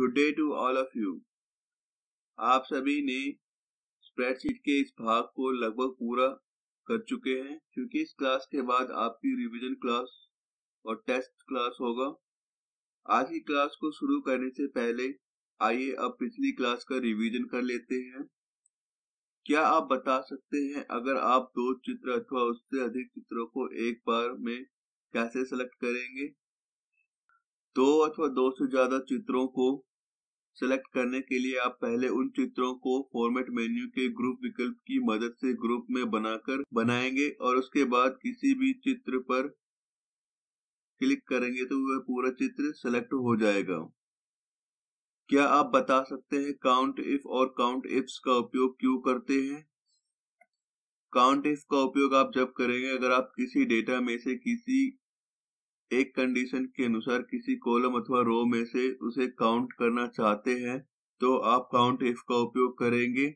good day to all of you आप सभी ने स्प्रेडशीट के इस भाग को लगभग पूरा कर चुके हैं क्योंकि इस क्लास के बाद आपकी रिवीजन क्लास और टेस्ट क्लास होगा आज की क्लास को शुरू करने से पहले आइए अब पिछली क्लास का रिवीजन कर लेते हैं क्या आप बता सकते हैं अगर आप दो चित्र अथवा उससे अधिक चित्रों को एक बार में कैसे सेलेक्ट करेंगे दो अथवा दो से ज्यादा चित्रों को सेलेक्ट करने के लिए आप पहले उन चित्रों को फॉर्मेट मेन्यू के ग्रुप विकल्प की मदद से ग्रुप में बनाकर बनाएंगे और उसके बाद किसी भी चित्र पर क्लिक करेंगे तो वह पूरा चित्र सेलेक्ट हो जाएगा क्या आप बता सकते हैं काउंट इफ और काउंट इफ्स का उपयोग क्यों करते हैं काउंट इफ का उपयोग आप जब करेंगे अगर आप किसी डेटा में से किसी एक कंडीशन के अनुसार किसी कॉलम अथवा रो में से उसे काउंट करना चाहते हैं तो आप काउंट इफ का उपयोग करेंगे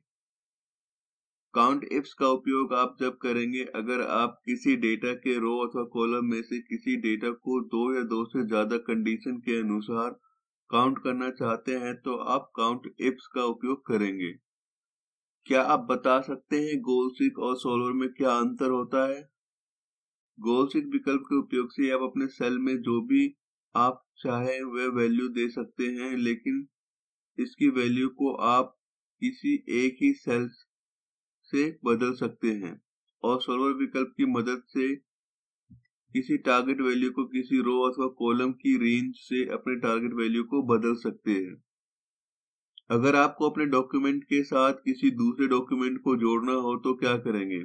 काउंट इफ्स का उपयोग आप जब करेंगे अगर आप किसी डेटा के रो अथवा कॉलम में से किसी डेटा को दो या दो से ज्यादा कंडीशन के अनुसार काउंट करना चाहते हैं तो आप काउंट इफ्स का उपयोग करेंगे क्या आप बता सकते हैं गोलसिक और सोलर में क्या अंतर होता है गोल सीट विकल्प के उपयोग से आप अपने सेल में जो भी आप चाहे वे वैल्यू दे सकते हैं लेकिन इसकी वैल्यू को आप किसी एक ही सेल से बदल सकते हैं और सोलवर विकल्प की मदद से किसी टारगेट वैल्यू को किसी रो अथवा कॉलम की रेंज से अपने टारगेट वैल्यू को बदल सकते हैं अगर आपको अपने डॉक्यूमेंट के साथ किसी दूसरे डॉक्यूमेंट को जोड़ना हो तो क्या करेंगे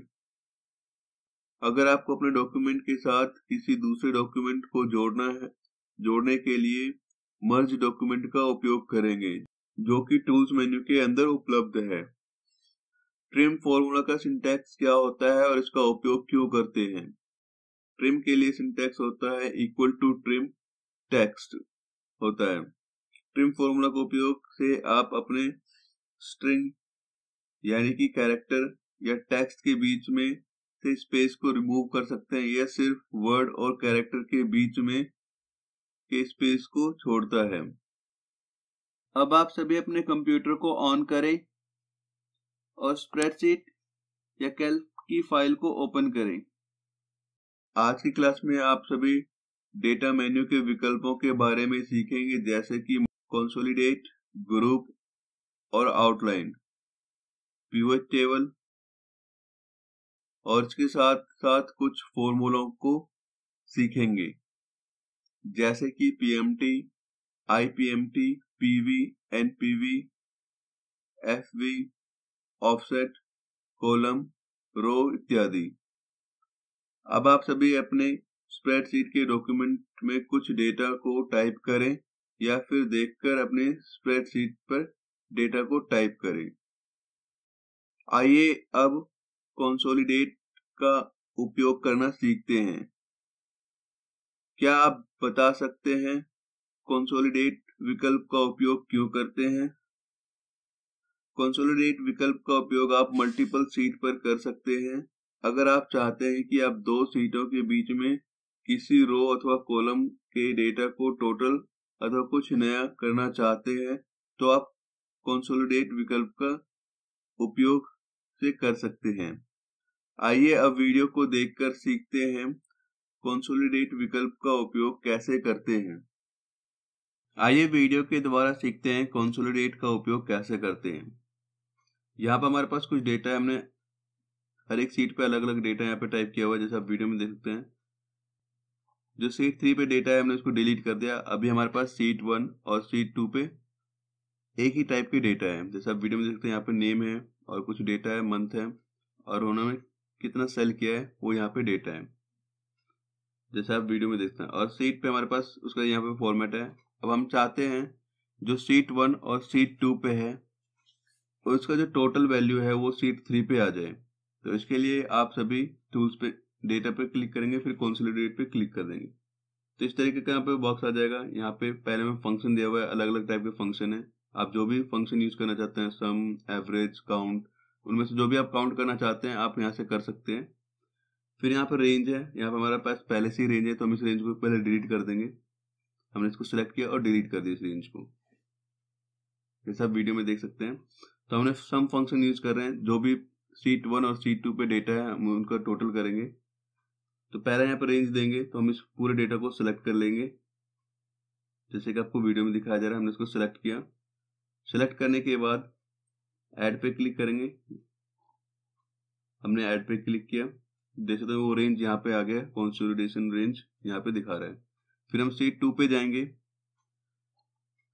अगर आपको अपने डॉक्यूमेंट के साथ किसी दूसरे डॉक्यूमेंट को जोड़ना है जोड़ने के लिए मर्ज डॉक्यूमेंट का उपयोग करेंगे जो कि टूल्स मेन्यू के अंदर उपलब्ध है ट्रिम फॉर्मूला का सिंटैक्स क्या होता है और इसका उपयोग क्यों करते हैं ट्रिम के लिए सिंटैक्स होता है इक्वल टू ट्रिम टेक्स्ट होता है ट्रिम फॉर्मूला का उपयोग से आप अपने स्ट्रिंग यानी कि कैरेक्टर या टेक्स्ट के बीच में से स्पेस को रिमूव कर सकते हैं यह सिर्फ वर्ड और कैरेक्टर के बीच में के स्पेस को छोड़ता है अब आप सभी अपने कंप्यूटर को ऑन करें और स्प्रेडशीट या कैल्प की फाइल को ओपन करें आज की क्लास में आप सभी डेटा मेन्यू के विकल्पों के बारे में सीखेंगे जैसे कि कंसोलिडेट ग्रुप और आउटलाइन पिवट टेबल और इसके साथ साथ कुछ फॉर्मूलों को सीखेंगे जैसे कि PMT IPMT PV NPV FV offset column row इत्यादि अब आप सभी अपने स्प्रेडशीट के डॉक्यूमेंट में कुछ डेटा को टाइप करें या फिर देखकर अपने स्प्रेडशीट पर डेटा को टाइप करें आइए अब कॉन्सोलिडेट का उपयोग करना सीखते हैं क्या आप बता सकते हैं कॉन्सोलिडेट विकल्प का उपयोग क्यों करते हैं कॉन्सोलिडेट विकल्प का उपयोग आप मल्टीपल सीट पर कर सकते हैं अगर आप चाहते हैं कि आप दो सीटों के बीच में किसी रो अथवा कॉलम के डेटा को टोटल अथवा कुछ नया करना चाहते हैं तो आप कॉन्सोलिडेट विकल्प का उपयोग से कर सकते हैं आइए अब वीडियो को देखकर सीखते हैं कंसोलिडेट विकल्प का उपयोग कैसे करते हैं आइए वीडियो के द्वारा सीखते हैं कंसोलिडेट का उपयोग कैसे करते हैं यहाँ पर हमारे पास कुछ डेटा है हमने हर एक सीट पे अलग अलग डेटा यहाँ पे टाइप किया हुआ है जैसे आप वीडियो में देख सकते हैं जो सीट थ्री पे डेटा है हमने उसको डिलीट कर दिया अभी हमारे पास सीट वन और सीट टू पे एक ही टाइप के डेटा है जैसे आप वीडियो में देखते हैं यहाँ पे नेम है और कुछ डेटा है मंथ है और उन्होंने कितना सेल किया है वो यहाँ पे डेटा है जैसे आप वीडियो में देखते हैं और सीट पे हमारे पास उसका यहाँ पे फॉर्मेट है अब हम चाहते हैं जो सीट वन और सीट टू पे है और उसका जो टोटल वैल्यू है वो सीट थ्री पे आ जाए तो इसके लिए आप सभी टूल्स पे डेटा पे क्लिक करेंगे फिर कंसोलिडेट पे क्लिक कर देंगे तो इस तरीके का यहाँ पे बॉक्स आ जाएगा यहाँ पे पहले में फंक्शन दिया हुआ है अलग अलग टाइप के फंक्शन है आप जो भी फंक्शन यूज करना चाहते हैं सम एवरेज काउंट उनमें से जो भी आप काउंट करना चाहते हैं आप यहाँ से कर सकते हैं फिर यहाँ पर रेंज है यहाँ पर हमारे पास पहले से ही रेंज है तो हम इस रेंज को पहले डिलीट कर देंगे हमने इसको सिलेक्ट किया और डिलीट कर दिया इस रेंज को जैसे आप वीडियो में देख सकते हैं तो हमने सम फंक्शन यूज कर रहे हैं जो भी सीट वन और सीट टू पे डेटा है हम उनका टोटल करेंगे तो पहले यहाँ पर रेंज देंगे तो हम इस पूरे डेटा को सिलेक्ट कर लेंगे जैसे कि आपको वीडियो में दिखाया जा रहा है हमने इसको सिलेक्ट किया सेलेक्ट करने के बाद ऐड पे क्लिक करेंगे हमने ऐड पे क्लिक किया देख सकते हैं वो रेंज यहाँ पे आ गया कॉन्सोलिडेशन रेंज यहाँ पे दिखा रहा है फिर हम सीट टू पे जाएंगे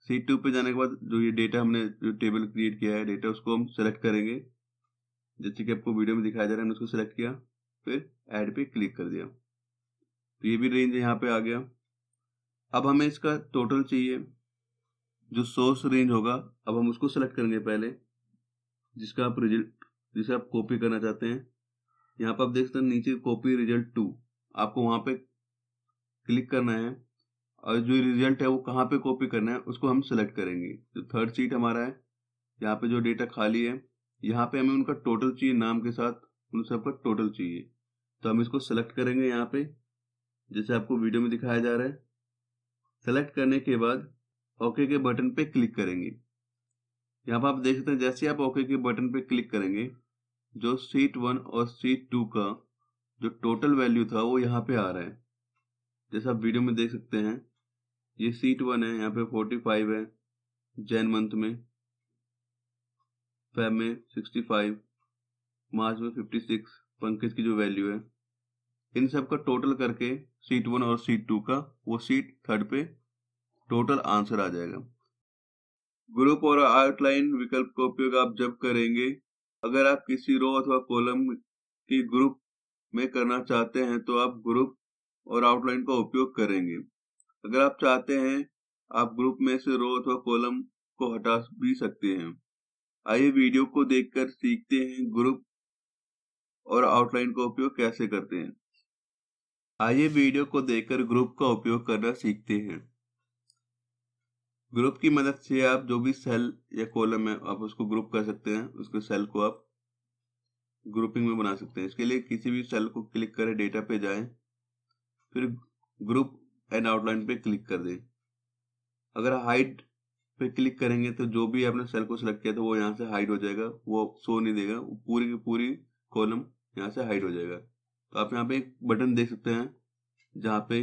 सीट टू पे जाने के बाद जो ये डेटा हमने जो टेबल क्रिएट किया है डेटा उसको हम सेलेक्ट करेंगे जैसे कि आपको वीडियो में दिखाया जा रहा है हमने उसको सेलेक्ट किया फिर ऐड पे क्लिक कर दिया तो ये भी रेंज यहाँ पे आ गया अब हमें इसका टोटल चाहिए जो सोर्स रेंज होगा अब हम उसको सेलेक्ट करेंगे पहले जिसका आप रिजल्ट जिसे आप कॉपी करना चाहते हैं यहाँ पर आप देख सकते हैं नीचे कॉपी रिजल्ट टू आपको वहां पे क्लिक करना है और जो रिजल्ट है वो कहाँ पे कॉपी करना है उसको हम सेलेक्ट करेंगे जो थर्ड सीट हमारा है यहाँ पे जो डेटा खाली है यहाँ पे हमें उनका टोटल चाहिए नाम के साथ उन सबका टोटल चाहिए तो हम इसको सेलेक्ट करेंगे यहाँ पे जैसे आपको वीडियो में दिखाया जा रहा है सेलेक्ट करने के बाद ओके के बटन पे क्लिक करेंगे यहाँ पर आप देख सकते हैं जैसे आप ओके के बटन पे क्लिक करेंगे जो सीट वन और सीट टू का जो टोटल वैल्यू था वो यहाँ पे आ रहा है जैसा आप वीडियो में देख सकते हैं ये सीट वन है यहाँ पे फोर्टी फाइव है जैन मंथ में फेब में सिक्सटी फाइव मार्च में फिफ्टी सिक्स पंकज की जो वैल्यू है इन सब का टोटल करके सीट वन और सीट टू का वो सीट थर्ड पे टोटल आंसर आ जाएगा ग्रुप और आउटलाइन विकल्प का उपयोग आप जब करेंगे अगर आप किसी रो अथवा कॉलम की ग्रुप में करना चाहते हैं तो आप ग्रुप और आउटलाइन का उपयोग करेंगे अगर आप चाहते हैं आप ग्रुप में से रो अथवा कॉलम को हटा भी सकते हैं आइए वीडियो को देखकर सीखते हैं ग्रुप और आउटलाइन का उपयोग कैसे करते हैं आइए वीडियो को देखकर ग्रुप का उपयोग करना सीखते हैं ग्रुप की मदद से आप जो भी सेल या कॉलम है आप उसको ग्रुप कर सकते हैं उसके सेल को आप ग्रुपिंग में बना सकते हैं इसके लिए किसी भी सेल को क्लिक करें डेटा पे जाए फिर ग्रुप एंड आउटलाइन पे क्लिक कर दें अगर हाइट पे क्लिक करेंगे तो जो भी आपने सेल को सिलेक्ट किया था वो यहाँ से हाइड हो जाएगा वो शो नहीं देगा वो पूरी की पूरी कॉलम यहाँ से हाइड हो जाएगा तो आप यहाँ पे एक बटन देख सकते हैं जहाँ पे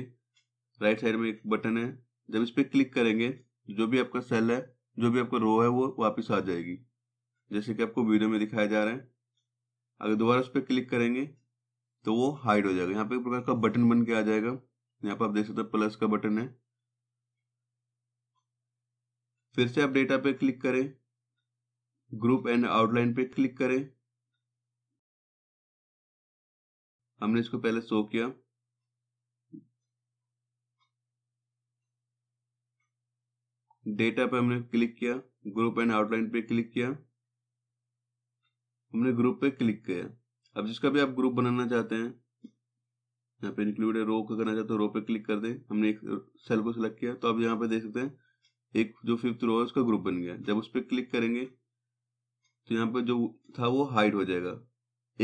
राइट साइड में एक बटन है जब इस पर क्लिक करेंगे जो भी आपका सेल है जो भी आपका रो है वो वापस आ जाएगी जैसे कि आपको वीडियो में दिखाया जा रहा है अगर दोबारा उस पर क्लिक करेंगे तो वो हाइड हो जाएगा यहाँ पे एक प्रकार का बटन बन के आ जाएगा यहाँ पर आप देख सकते हो प्लस का बटन है फिर से आप डेटा पे क्लिक करें ग्रुप एंड आउटलाइन पे क्लिक करें हमने इसको पहले शो किया डेटा पे हमने क्लिक किया ग्रुप एंड आउटलाइन पे क्लिक किया हमने ग्रुप पे क्लिक किया अब जिसका भी आप ग्रुप बनाना चाहते हैं यहाँ पे इंक्लूड है रो का करना चाहते हैं रो पे क्लिक कर दे हमने एक सेल को सिलेक्ट किया तो आप यहाँ पे देख सकते हैं एक जो फिफ्थ रो है उसका ग्रुप बन गया जब उस पर क्लिक करेंगे तो यहाँ पे जो था वो हाइड हो जाएगा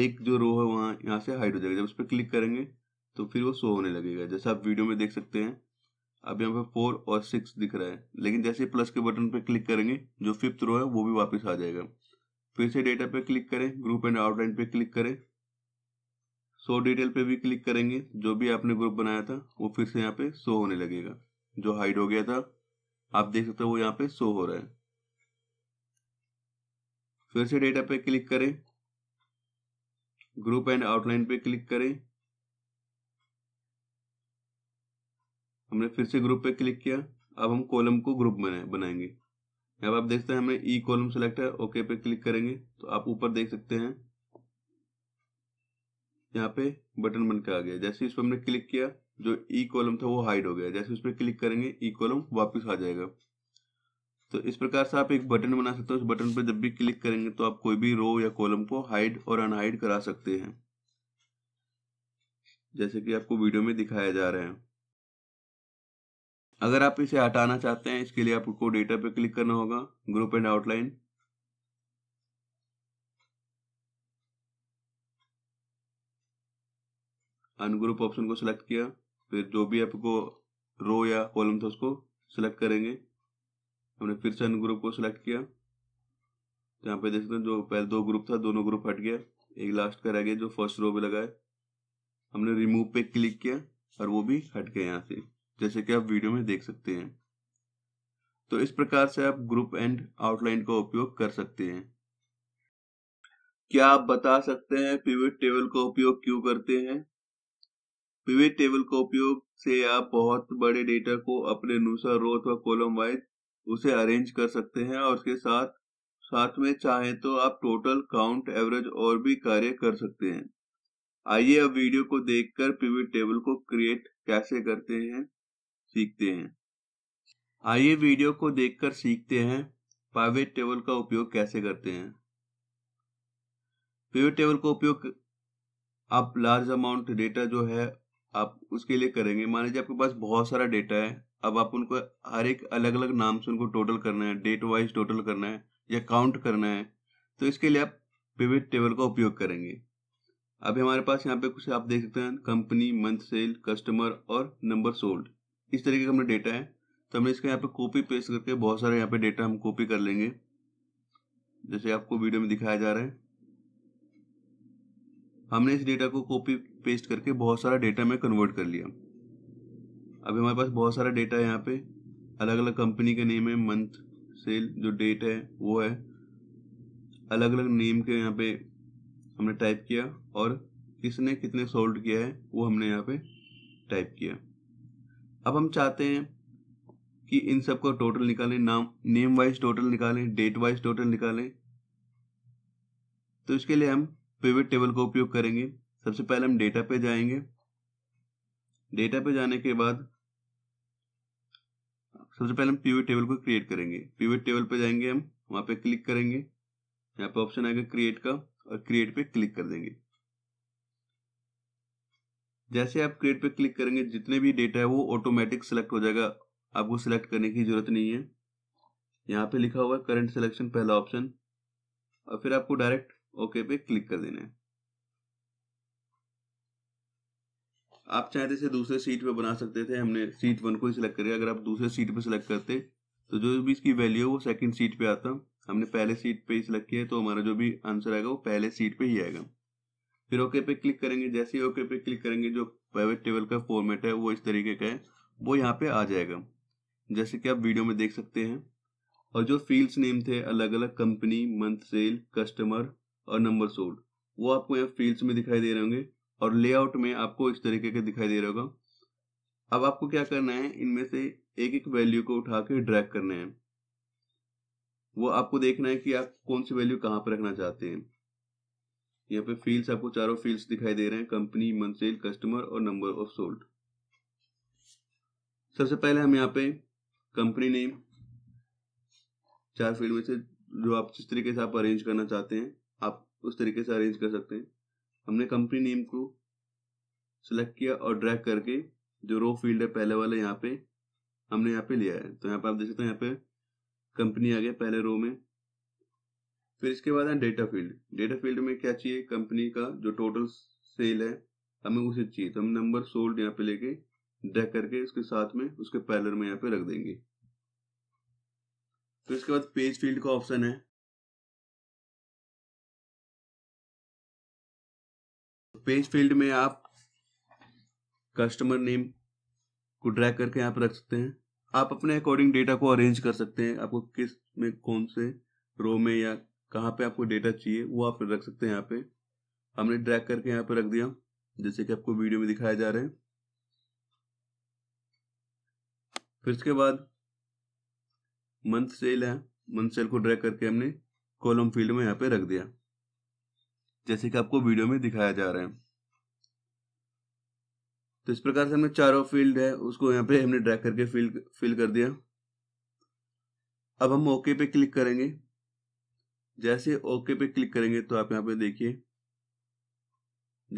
एक जो रो है वहाँ यहाँ से हाइड हो जाएगा जब उस पर क्लिक करेंगे तो फिर वो शो होने लगेगा जैसा आप वीडियो में देख सकते हैं अब यहाँ पे फोर और सिक्स दिख रहा है लेकिन जैसे प्लस के बटन पे क्लिक करेंगे जो फिफ्थ रो है वो भी वापस आ जाएगा फिर से डेटा पे क्लिक करें ग्रुप एंड आउटलाइन पे क्लिक करें सो डिटेल पे भी क्लिक करेंगे जो भी आपने ग्रुप बनाया था वो फिर से यहाँ पे शो होने लगेगा जो हाइड हो गया था आप देख सकते हो वो यहाँ पे शो हो रहा है फिर से डेटा पे क्लिक करें ग्रुप एंड आउटलाइन पे क्लिक करें हमने फिर से ग्रुप पे क्लिक किया अब हम कॉलम को ग्रुप बनाए बनाएंगे अब आप देखते हैं हमने ई कॉलम सेलेक्ट है ओके पे क्लिक करेंगे तो आप ऊपर देख सकते हैं यहाँ पे बटन बनकर आ गया जैसे इस पर हमने क्लिक किया जो ई e कॉलम था वो हाइड हो गया जैसे उस पर क्लिक करेंगे ई e कॉलम वापस आ जाएगा तो इस प्रकार से आप एक बटन बना सकते हो उस बटन पर जब भी क्लिक करेंगे तो आप कोई भी रो या कॉलम को हाइड और अनहाइड करा सकते हैं जैसे कि आपको वीडियो में दिखाया जा रहा है अगर आप इसे हटाना चाहते हैं इसके लिए आपको डेटा पे क्लिक करना होगा group and outline ungroup option को सिलेक्ट किया फिर जो भी आपको रो या कॉलम था उसको सिलेक्ट करेंगे हमने फिर से अनग्रुप को सिलेक्ट किया यहाँ पे देख सकते हैं जो पहले दो ग्रुप था दोनों ग्रुप हट गया एक लास्ट का रह गया जो फर्स्ट रो पे लगा है हमने रिमूव पे क्लिक किया और वो भी हट गया यहाँ से जैसे कि आप वीडियो में देख सकते हैं तो इस प्रकार से आप ग्रुप एंड आउटलाइन का उपयोग कर सकते हैं क्या आप बता सकते हैं पिवट टेबल का उपयोग क्यों करते हैं पिवट टेबल का उपयोग से आप बहुत बड़े डेटा को अपने अनुसार रोथ व कॉलम वाइज उसे अरेंज कर सकते हैं और उसके साथ साथ में चाहे तो आप टोटल काउंट एवरेज और भी कार्य कर सकते हैं आइए अब वीडियो को देखकर पिवट टेबल को क्रिएट कैसे करते हैं सीखते हैं आइए वीडियो को देखकर सीखते हैं पाइवेट टेबल का उपयोग कैसे करते हैं पेवे टेबल का उपयोग आप लार्ज अमाउंट डेटा जो है आप उसके लिए करेंगे मान लीजिए आपके पास बहुत सारा डेटा है अब आप उनको हर एक अलग अलग नाम से उनको टोटल करना है डेट वाइज टोटल करना है या काउंट करना है तो इसके लिए आप पिवट टेबल का उपयोग करेंगे अभी हमारे पास यहाँ पे कुछ आप देख सकते हैं कंपनी मंथ सेल कस्टमर और नंबर सोल्ड इस तरीके का हमने डेटा है तो हमने इसका यहाँ पे कॉपी पेस्ट करके बहुत सारे यहाँ पे डेटा हम कॉपी कर लेंगे जैसे आपको वीडियो में दिखाया जा रहा है हमने इस डेटा को कॉपी पेस्ट करके बहुत सारा डेटा में कन्वर्ट कर लिया अभी हमारे पास बहुत सारा डेटा है यहाँ पे अलग अलग कंपनी के नेम है मंथ सेल जो डेट है वो है अलग अलग नेम के यहाँ पे हमने टाइप किया और किसने कितने सोल्ड किया है वो हमने यहाँ पे टाइप किया अब हम चाहते हैं कि इन सब का टोटल निकालें नाम नेम वाइज टोटल निकालें डेट वाइज टोटल निकालें तो इसके लिए हम पिवट टेबल का उपयोग करेंगे सबसे पहले हम डेटा पे जाएंगे डेटा पे जाने के बाद सबसे पहले हम पीवी टेबल को क्रिएट करेंगे पीवी टेबल पे जाएंगे हम वहां पे क्लिक करेंगे यहाँ पे ऑप्शन आएगा क्रिएट का और क्रिएट पे क्लिक कर देंगे जैसे आप क्रिएट पे क्लिक करेंगे जितने भी डेटा है वो ऑटोमेटिक सिलेक्ट हो जाएगा आपको सिलेक्ट करने की जरूरत नहीं है यहाँ पे लिखा हुआ है करंट सिलेक्शन पहला ऑप्शन और फिर आपको डायरेक्ट ओके पे क्लिक कर देना है आप तो इसे दूसरे सीट पे बना सकते थे हमने सीट वन को ही सिलेक्ट करिए अगर आप दूसरे सीट पे सिलेक्ट करते तो जो भी इसकी वैल्यू है वो सेकंड सीट पे आता हमने पहले सीट पे ही सिलेक्ट किया है तो हमारा जो भी आंसर आएगा वो पहले सीट पे ही आएगा फिर ओके पे क्लिक करेंगे जैसे ही ओके पे क्लिक करेंगे जो प्राइवेट टेबल का फॉर्मेट है वो इस तरीके का है वो यहाँ पे आ जाएगा जैसे कि आप वीडियो में देख सकते हैं और जो फील्ड्स नेम थे अलग अलग कंपनी मंथ सेल कस्टमर और नंबर सोल्ड वो आपको यहाँ फील्ड्स में दिखाई दे रहे होंगे और लेआउट में आपको इस तरीके का दिखाई दे रहा होगा अब आपको क्या करना है इनमें से एक एक वैल्यू को उठा के ड्रैक करना है वो आपको देखना है कि आप कौन सी वैल्यू कहाँ पर रखना चाहते हैं यहाँ पे फील्ड आपको चारों फील्ड दिखाई दे रहे हैं कंपनी मंथ सेल कस्टमर और नंबर ऑफ सोल्ड सबसे पहले हम यहाँ पे कंपनी नेम चार फील्ड में से जो आप जिस तरीके से आप अरेंज करना चाहते हैं आप उस तरीके से अरेंज कर सकते हैं हमने कंपनी नेम को सिलेक्ट किया और ड्रैग करके जो रो फील्ड है पहले वाले यहाँ पे हमने यहाँ पे लिया है तो यहाँ पे आप देख सकते हैं यहाँ पे कंपनी आ गया पहले रो में फिर इसके बाद है डेटा फील्ड डेटा फील्ड में क्या चाहिए कंपनी का जो टोटल सेल है हमें उसे चाहिए तो हम नंबर सोल्ड यहाँ पे लेके डेक करके उसके साथ में उसके पैलर में यहाँ पे रख देंगे फिर इसके बाद पेज फील्ड का ऑप्शन है पेज फील्ड में आप कस्टमर नेम को ड्रैग करके यहाँ पे रख सकते हैं आप अपने अकॉर्डिंग डेटा को अरेंज कर सकते हैं आपको किस में कौन से रो में या कहाँ पे आपको डेटा चाहिए वो आप रख सकते हैं यहाँ पे हमने ड्रैग करके यहाँ पे रख दिया जैसे कि आपको वीडियो में दिखाया जा रहे है फिर इसके बाद मंथ सेल है मंथ सेल को ड्रैग करके हमने कॉलम फील्ड में यहाँ पे रख दिया जैसे कि आपको वीडियो में दिखाया जा रहा है तो इस प्रकार से हमने चारों फील्ड है उसको यहाँ पे हमने ड्रैग करके फिल फिल कर दिया अब हम ओके पे क्लिक करेंगे जैसे ओके पे क्लिक करेंगे तो आप यहाँ पे देखिए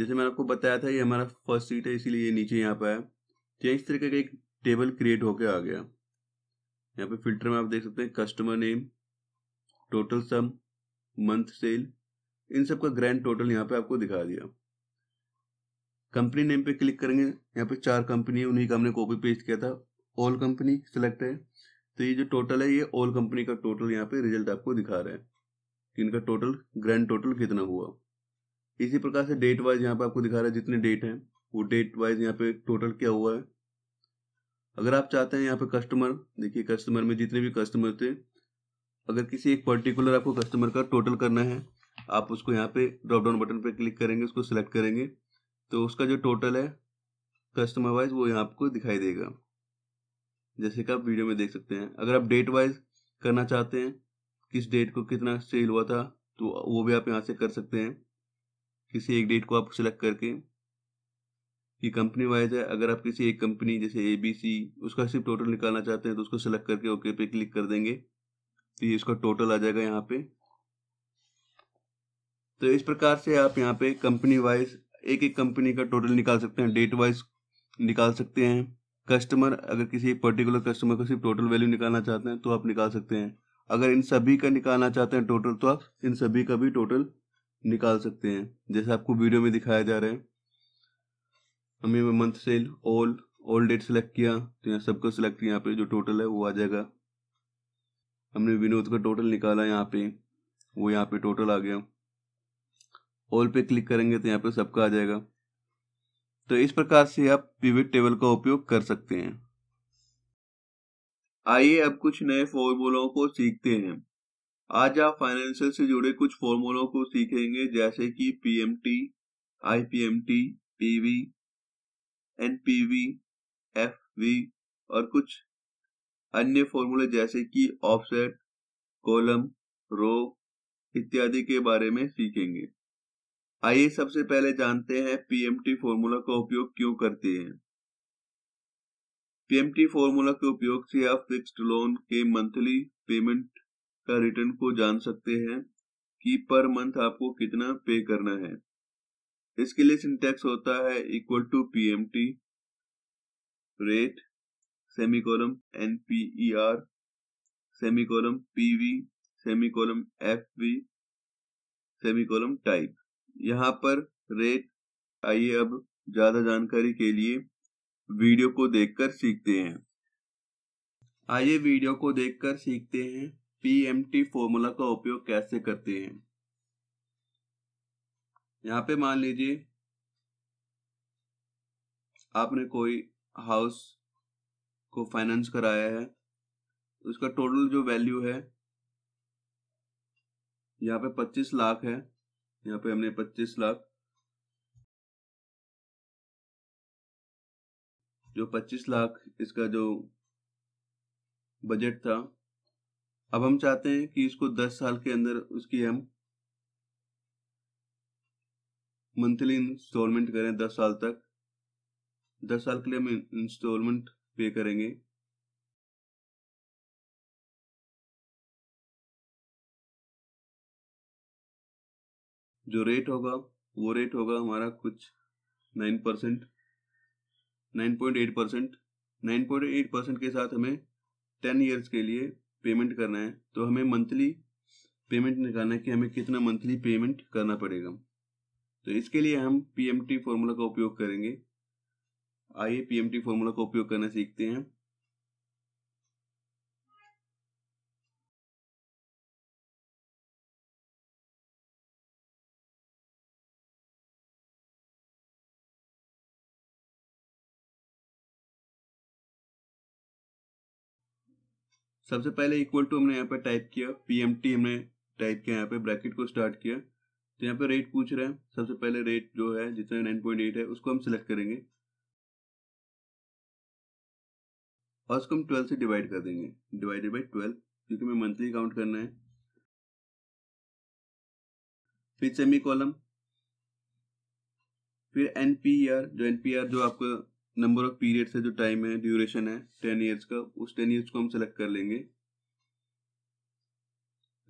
जैसे मैंने आपको बताया था ये हमारा फर्स्ट सीट है इसीलिए ये नीचे यहाँ पे आया तो इस तरीके का एक टेबल क्रिएट होके आ गया यहाँ पे फिल्टर में आप देख सकते हैं customer name total sum month sale इन सब का ग्रैंड टोटल यहाँ पे आपको दिखा दिया कंपनी नेम पे क्लिक करेंगे यहाँ पे चार कंपनी है उन्हीं का हमने कॉपी पेस्ट किया था ऑल कंपनी सिलेक्ट है तो ये जो टोटल है ये ऑल कंपनी का टोटल यहाँ पे रिजल्ट आपको दिखा रहा है कि इनका टोटल ग्रैंड टोटल कितना हुआ इसी प्रकार से डेट वाइज यहाँ पे आपको दिखा रहा है जितने डेट हैं वो डेट वाइज यहाँ पे टोटल क्या हुआ है अगर आप चाहते हैं यहाँ पे कस्टमर देखिए कस्टमर में जितने भी कस्टमर थे अगर किसी एक पर्टिकुलर आपको कस्टमर का टोटल करना है आप उसको यहाँ पे ड्रॉप डाउन बटन पे क्लिक करेंगे उसको सिलेक्ट करेंगे तो उसका जो टोटल है कस्टमर वाइज वो यहाँ आपको दिखाई देगा जैसे कि आप वीडियो में देख सकते हैं अगर आप डेट वाइज करना चाहते हैं किस डेट को कितना सेल हुआ था तो वो भी आप यहाँ से कर सकते हैं किसी एक डेट को आप सिलेक्ट करके ये कंपनी वाइज है अगर आप किसी एक कंपनी जैसे ए बी सी उसका सिर्फ टोटल निकालना चाहते हैं तो उसको सिलेक्ट करके ओके पे क्लिक कर देंगे तो ये इसका टोटल आ जाएगा यहाँ पे तो इस प्रकार से आप यहाँ पे कंपनी वाइज एक एक कंपनी का टोटल निकाल सकते हैं डेट वाइज निकाल सकते हैं कस्टमर अगर किसी एक पर्टिकुलर कस्टमर का सिर्फ टोटल वैल्यू निकालना चाहते हैं तो आप निकाल सकते हैं अगर इन सभी का निकालना चाहते हैं टोटल तो आप इन सभी का भी टोटल निकाल सकते हैं जैसे आपको वीडियो में दिखाया जा रहा है हमने month sale all all date select किया तो यहाँ सबका सिलेक्ट यहाँ पे जो टोटल है वो आ जाएगा हमने विनोद का टोटल निकाला यहाँ पे वो यहाँ पे टोटल आ गया ऑल पे क्लिक करेंगे तो यहाँ पे सबका आ जाएगा तो इस प्रकार से आप पिविट टेबल का उपयोग कर सकते हैं आइए अब कुछ नए फॉर्मूलों को सीखते हैं आज आप फाइनेंशियल से जुड़े कुछ फॉर्मूलों को सीखेंगे जैसे कि PMT IPMT PV NPV FV और कुछ अन्य फॉर्मूले जैसे कि ऑफसेट कॉलम रो इत्यादि के बारे में सीखेंगे आइए सबसे पहले जानते हैं पीएमटी फॉर्मूला का उपयोग क्यों करते हैं पीएमटी फॉर्मूला के उपयोग से आप फिक्स्ड लोन के मंथली पेमेंट का रिटर्न को जान सकते हैं कि पर मंथ आपको कितना पे करना है इसके लिए सिंटेक्स होता है equal to PMT rate semicolon NPER semicolon PV semicolon FV semicolon type यहाँ पर रेट आइए अब ज्यादा जानकारी के लिए वीडियो को देखकर सीखते हैं आइए वीडियो को देखकर सीखते हैं पीएमटी फॉर्मूला का उपयोग कैसे करते हैं यहाँ पे मान लीजिए आपने कोई हाउस को फाइनेंस कराया है उसका टोटल जो वैल्यू है यहाँ पे 25 लाख है यहाँ पे हमने 25 लाख जो 25 लाख इसका जो बजट था अब हम चाहते हैं कि इसको 10 साल के अंदर उसकी हम मंथली इंस्टॉलमेंट करें 10 साल तक 10 साल के लिए हम इंस्टॉलमेंट पे करेंगे जो रेट होगा वो रेट होगा हमारा कुछ nine percent 9.8 percent nine point eight percent के साथ हमें टेन ईयर्स के लिए पेमेंट करना है तो हमें मंथली पेमेंट निकालना है कि हमें कितना मंथली पेमेंट करना पड़ेगा तो इसके लिए हम पीएमटी फार्मूला का उपयोग करेंगे आइए पीएमटी फार्मूला का उपयोग करना सीखते हैं सबसे पहले इक्वल टू हमने यहाँ पे टाइप किया पीएमटी हमने टाइप किया यहाँ पे ब्रैकेट को स्टार्ट किया तो यहाँ पे रेट पूछ रहे हैं सबसे पहले रेट जो है जितना नाइन पॉइंट एट है उसको हम सिलेक्ट करेंगे और उसको हम ट्वेल्व से डिवाइड कर देंगे डिवाइडेड बाई ट्वेल्व क्योंकि हमें मंथली काउंट करना है फिर सेमी कॉलम फिर एनपीआर e जो एनपीआर e जो आपको नंबर ऑफ पीरियड्स है जो टाइम है ड्यूरेशन है टेन ईयर्स का उस टेन ईयर्स को हम सेलेक्ट कर लेंगे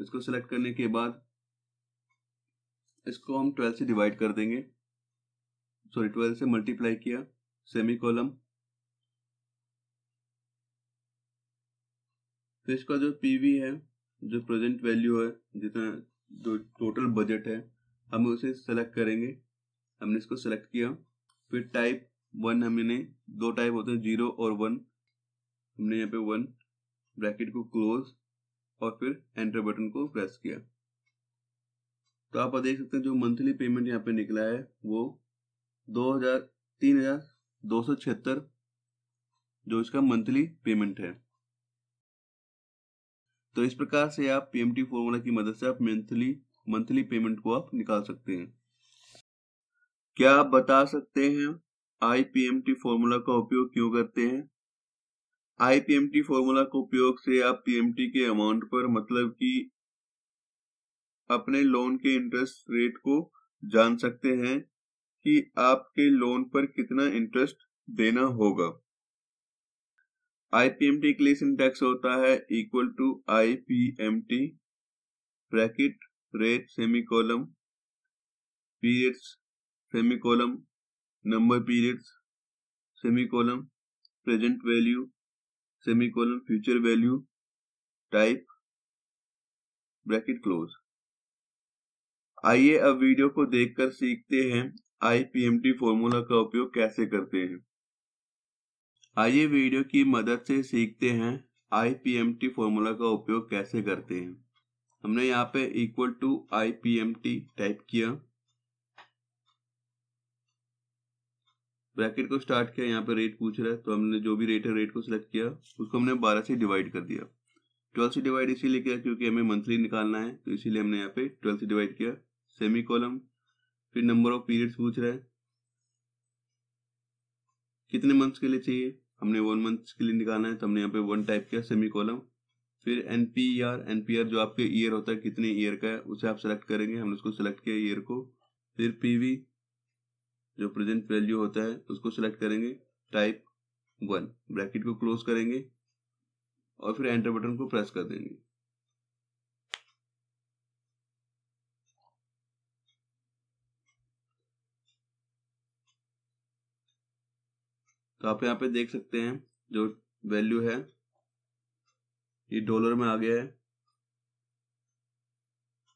इसको सेलेक्ट करने के बाद इसको हम ट्वेल्व से डिवाइड कर देंगे सॉरी ट्वेल्व से मल्टीप्लाई किया सेमी कॉलम फिर इसका जो पीवी है जो प्रेजेंट वैल्यू है जितना जो टोटल बजट है हम उसे सेलेक्ट करेंगे हमने इसको सेलेक्ट किया फिर टाइप वन हमने दो टाइप होते हैं जीरो और वन हमने यहाँ पे वन ब्रैकेट को क्लोज और फिर एंटर बटन को प्रेस किया तो आप देख सकते हैं जो मंथली पेमेंट यहाँ पे निकला है वो दो हजार तीन हजार दो सौ छिहत्तर जो इसका मंथली पेमेंट है तो इस प्रकार से आप पीएमटी फॉर्मूला की मदद से आप मंथली मंथली पेमेंट को आप निकाल सकते हैं क्या आप बता सकते हैं आईपीएमटी फॉर्मूला का उपयोग क्यों करते हैं आईपीएमटी फॉर्मूला का उपयोग से आप पीएमटी के अमाउंट पर मतलब कि अपने लोन के इंटरेस्ट रेट को जान सकते हैं कि आपके लोन पर कितना इंटरेस्ट देना होगा आईपीएमटी के लिए सिंटैक्स होता है equal to IPMT bracket rate semi colon periods semi colon number periods semicolon present value semicolon future value type bracket close आइए अब वीडियो को देखकर सीखते हैं आईपीएमटी फॉर्मूला का उपयोग कैसे करते हैं आइए वीडियो की मदद से सीखते हैं आईपीएमटी फॉर्मूला का उपयोग कैसे करते हैं हमने यहाँ पे इक्वल टू टी टाइप किया ब्रैकेट को स्टार्ट किया यहाँ पे रेट पूछ रहा है तो हमने जो भी रेट है रेट को सिलेक्ट किया उसको हमने बारह से डिवाइड कर दिया ट्वेल्व से डिवाइड इसीलिए किया क्योंकि हमें मंथली निकालना है तो इसीलिए हमने यहाँ पे ट्वेल्व से डिवाइड किया सेमी कॉलम फिर नंबर ऑफ पीरियड्स पूछ रहा है कितने मंथ्स के लिए चाहिए हमने वन मंथ के लिए निकालना है तो हमने यहाँ पे वन टाइप किया सेमी कॉलम फिर N P R N P R जो आपके ईयर होता है कितने ईयर का है उसे आप सेलेक्ट करेंगे हमने उसको सेलेक्ट किया ईयर को फिर पी वी जो प्रेजेंट वैल्यू होता है उसको सिलेक्ट करेंगे टाइप वन ब्रैकेट को क्लोज करेंगे और फिर एंटर बटन को प्रेस कर देंगे तो आप यहां पे देख सकते हैं जो वैल्यू है ये डॉलर में आ गया है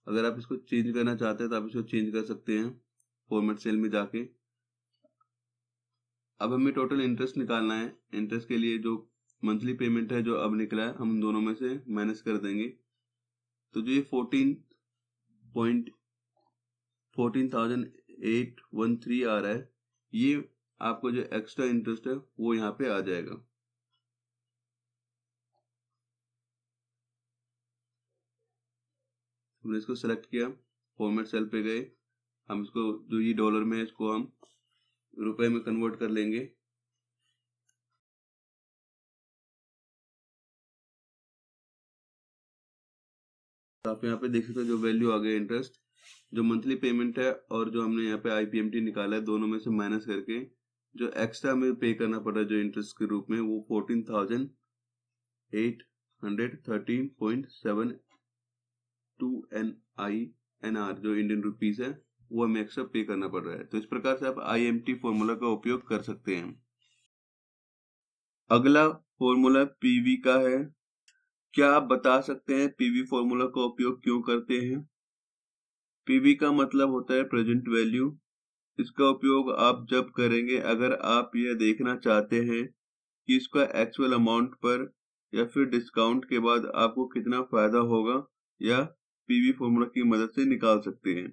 अगर आप इसको चेंज करना चाहते हैं तो आप इसको चेंज कर सकते हैं फॉर्मेट सेल में जाके अब हमें टोटल इंटरेस्ट निकालना है इंटरेस्ट के लिए जो मंथली पेमेंट है जो अब निकला है हम दोनों में से माइनस कर देंगे तो जो ये fourteen point fourteen thousand eight one three आ रहा है ये आपको जो एक्स्ट्रा इंटरेस्ट है वो यहाँ पे आ जाएगा हमने इसको सेलेक्ट किया फॉर्मेट सेल पे गए हम इसको जो ये डॉलर में है इसको हम रुपए में कन्वर्ट कर लेंगे तो आप यहाँ पे देख सकते हो जो वैल्यू आ गया इंटरेस्ट जो मंथली पेमेंट है और जो हमने यहाँ पे आईपीएमटी निकाला है दोनों में से माइनस करके जो एक्स्ट्रा हमें पे करना पड़ा जो इंटरेस्ट के रूप में वो fourteen thousand eight hundred thirteen point seven two N I N R जो इंडियन रुपीज है वो हमें एक्स्ट्रा पे करना पड़ रहा है तो इस प्रकार से आप आई एम टी फॉर्मूला का उपयोग कर सकते हैं अगला फॉर्मूला पीवी का है क्या आप बता सकते हैं पीवी फॉर्मूला का उपयोग क्यों करते हैं पीवी का मतलब होता है प्रेजेंट वैल्यू इसका उपयोग आप जब करेंगे अगर आप यह देखना चाहते हैं कि इसका एक्चुअल अमाउंट पर या फिर डिस्काउंट के बाद आपको कितना फायदा होगा या पीवी फॉर्मूला की मदद से निकाल सकते हैं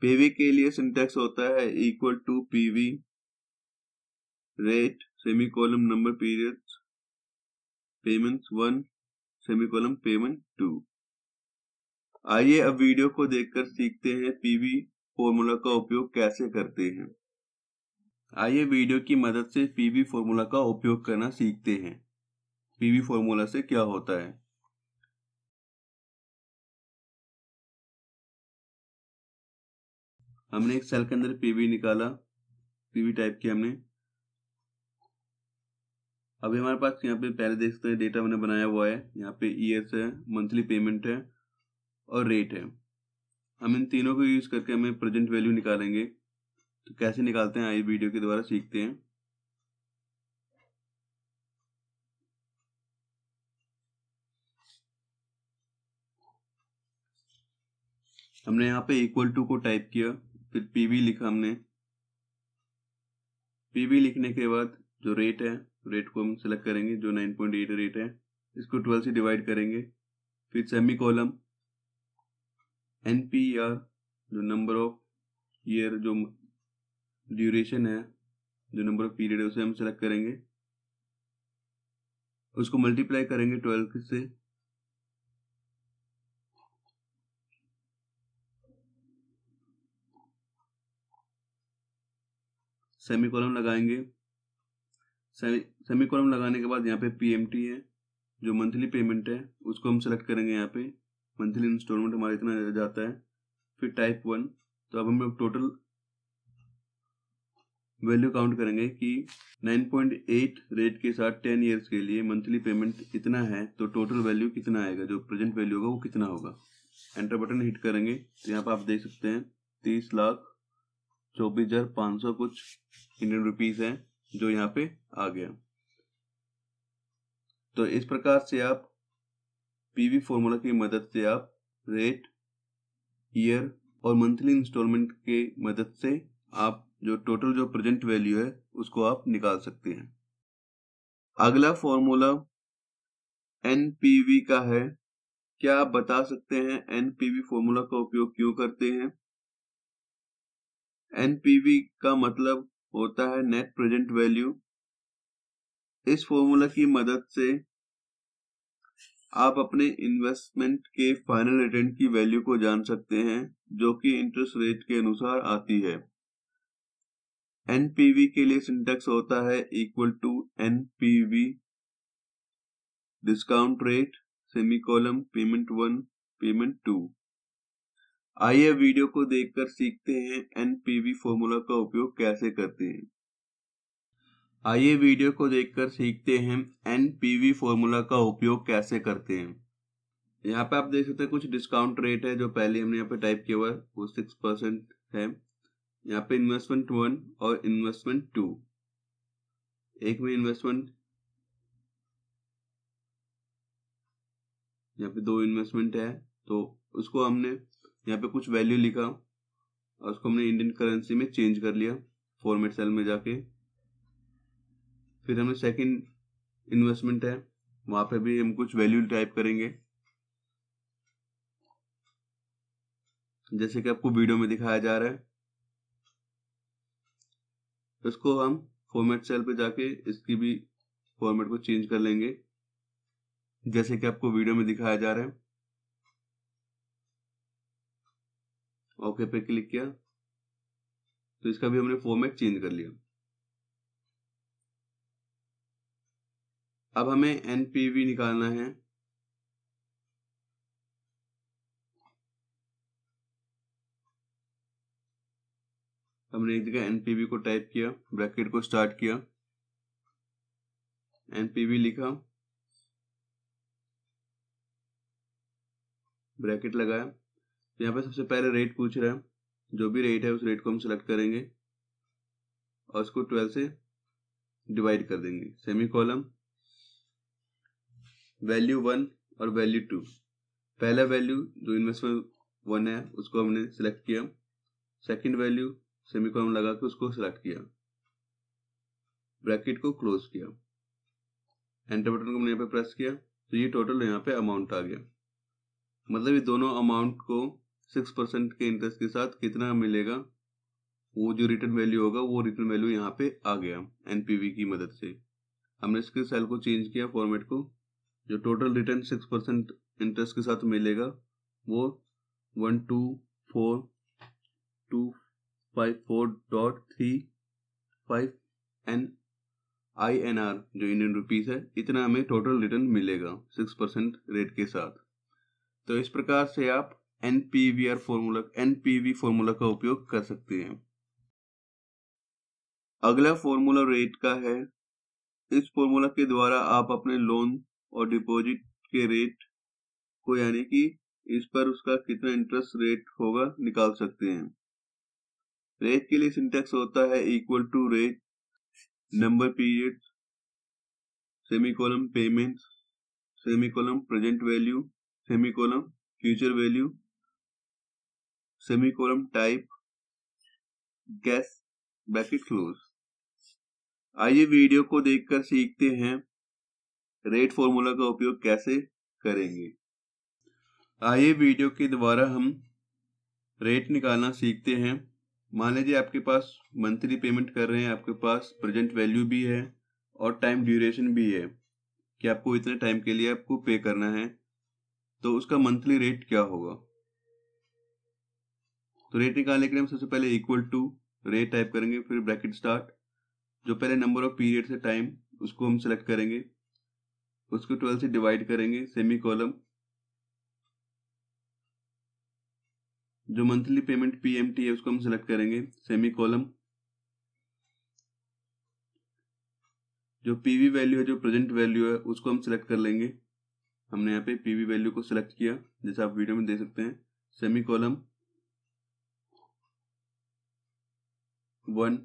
पीवी के लिए सिंटेक्स होता है equal to PV rate semi colon number period payment one semi colon payment two आइए अब वीडियो को देखकर सीखते हैं पीवी फॉर्मूला का उपयोग कैसे करते हैं आइए वीडियो की मदद से पीवी फॉर्मूला का उपयोग करना सीखते हैं पीवी फॉर्मूला से क्या होता है हमने एक सेल के अंदर पीवी निकाला पीवी टाइप की हमने अभी हमारे पास यहाँ पे पहले देख सकते हैं डेटा हमने बनाया हुआ है यहाँ पे ईयर्स है मंथली पेमेंट है और रेट है हम इन तीनों को यूज करके हमें प्रेजेंट वैल्यू निकालेंगे तो कैसे निकालते हैं आई वीडियो के द्वारा सीखते हैं हमने यहाँ पे इक्वल टू को टाइप किया फिर पीबी लिखा हमने पीबी लिखने के बाद जो रेट है रेट को हम सेलेक्ट करेंगे जो 9.8 रेट है इसको 12 से डिवाइड करेंगे फिर semi colon N P R जो नंबर ऑफ ईयर जो ड्यूरेशन है जो नंबर ऑफ पीरियड है उसे हम सेलेक्ट करेंगे उसको मल्टीप्लाई करेंगे ट्वेल्व से सेमी कॉलम लगाएंगे सेमी कॉलम लगाने के बाद यहाँ पे पीएमटी है जो मंथली पेमेंट है उसको हम सेलेक्ट करेंगे यहाँ पे मंथली इंस्टॉलमेंट हमारा इतना जाता है फिर टाइप वन तो अब हम लोग टोटल वैल्यू काउंट करेंगे कि 9.8 रेट के साथ 10 इयर्स के लिए मंथली पेमेंट इतना है तो टोटल वैल्यू कितना आएगा जो प्रेजेंट वैल्यू होगा वो कितना होगा एंटर बटन हिट करेंगे तो यहाँ पर आप देख सकते हैं तीस लाख चौबीस हजार पांच सौ कुछ इंडियन रुपीज है जो यहाँ पे आ गया तो इस प्रकार से आप पीवी फॉर्मूला की मदद से आप रेट ईयर और मंथली इंस्टॉलमेंट के मदद से आप जो टोटल जो प्रेजेंट वैल्यू है उसको आप निकाल सकते हैं अगला फॉर्मूला एनपीवी का है क्या आप बता सकते हैं एनपीवी फॉर्मूला का उपयोग क्यों करते हैं एनपीवी का मतलब होता है नेट प्रेजेंट वैल्यू इस फॉर्मूला की मदद से आप अपने इन्वेस्टमेंट के फाइनल रिटर्न की वैल्यू को जान सकते हैं जो कि इंटरेस्ट रेट के अनुसार आती है एनपीवी के लिए सिंटेक्स होता है equal to NPV discount rate semi colon payment one payment two आइए वीडियो को देखकर सीखते हैं एनपीवी फॉर्मूला का उपयोग कैसे करते हैं आइए वीडियो को देखकर सीखते हैं एनपीवी फॉर्मूला का उपयोग कैसे करते हैं यहाँ पे आप देख सकते हैं कुछ डिस्काउंट रेट है जो पहले हमने यहाँ पे टाइप किया हुआ है वो सिक्स परसेंट है यहाँ पे इन्वेस्टमेंट वन और इन्वेस्टमेंट टू एक में इन्वेस्टमेंट यहाँ पे दो इन्वेस्टमेंट है तो उसको हमने यहाँ पे कुछ वैल्यू लिखा और उसको हमने इंडियन करेंसी में चेंज कर लिया फॉर्मेट सेल में जाके फिर हमें सेकंड इन्वेस्टमेंट है वहां पे भी हम कुछ वैल्यू टाइप करेंगे जैसे कि आपको वीडियो में दिखाया जा रहा है तो इसको हम फॉर्मेट सेल पे जाके इसकी भी फॉर्मेट को चेंज कर लेंगे जैसे कि आपको वीडियो में दिखाया जा रहा है ओके पे क्लिक किया तो इसका भी हमने फॉर्मेट चेंज कर लिया अब हमें एनपीवी निकालना है हमने एक जगह एनपीवी को टाइप किया ब्रैकेट को स्टार्ट किया एनपीवी लिखा ब्रैकेट लगाया तो यहाँ पे सबसे पहले रेट पूछ रहा है जो भी रेट है उस रेट को हम सिलेक्ट करेंगे और उसको 12 से डिवाइड कर देंगे सेमी कॉलम वैल्यू वन और वैल्यू टू पहला वैल्यू जो इन्वेस्टमेंट वन है उसको हमने सिलेक्ट किया सेकंड वैल्यू सेमी कॉलम लगा के उसको सिलेक्ट किया ब्रैकेट को क्लोज किया एंटर बटन को हमने यहाँ पे प्रेस किया तो ये टोटल यहाँ पे अमाउंट आ गया मतलब ये दोनों अमाउंट को सिक्स परसेंट के इंटरेस्ट के साथ कितना मिलेगा वो जो रिटर्न वैल्यू होगा वो रिटर्न वैल्यू यहाँ पे आ गया एनपीवी की मदद से हमने इसके सेल को चेंज किया फॉर्मेट को जो total return six percent interest के साथ मिलेगा वो one two four two five four dot three five N I N R जो इंडियन रुपीस है इतना हमें टोटल रिटर्न मिलेगा सिक्स परसेंट रेट के साथ तो इस प्रकार से आप एनपीवीआर फॉर्मूला एनपीवी फॉर्मूला का उपयोग कर सकते हैं अगला फॉर्मूला रेट का है इस फॉर्मूला के द्वारा आप अपने लोन और डिपॉजिट के रेट को यानी कि इस पर उसका कितना इंटरेस्ट रेट होगा निकाल सकते हैं रेट के लिए सिंटेक्स होता है equal to rate number period semi colon payment semi present value semi future value semi colon type guess bracket close आइए वीडियो को देखकर सीखते हैं रेट फॉर्मूला का उपयोग कैसे करेंगे आइए वीडियो के द्वारा हम रेट निकालना सीखते हैं मान लीजिए आपके पास मंथली पेमेंट कर रहे हैं आपके पास प्रेजेंट वैल्यू भी है और टाइम ड्यूरेशन भी है कि आपको इतने टाइम के लिए आपको पे करना है तो उसका मंथली रेट क्या होगा तो रेट निकालने के लिए हम सबसे पहले इक्वल टू रेट टाइप करेंगे फिर ब्रैकेट स्टार्ट जो पहले नंबर ऑफ पीरियड है टाइम उसको हम सेलेक्ट करेंगे उसको ट्वेल्व से डिवाइड करेंगे सेमी कॉलम जो मंथली पेमेंट पीएमटी है उसको हम सेलेक्ट करेंगे सेमी कॉलम जो पीवी वैल्यू है जो प्रेजेंट वैल्यू है उसको हम सिलेक्ट कर लेंगे हमने यहाँ पे पीवी वैल्यू को सिलेक्ट किया जैसे आप वीडियो में देख सकते हैं सेमी कॉलम वन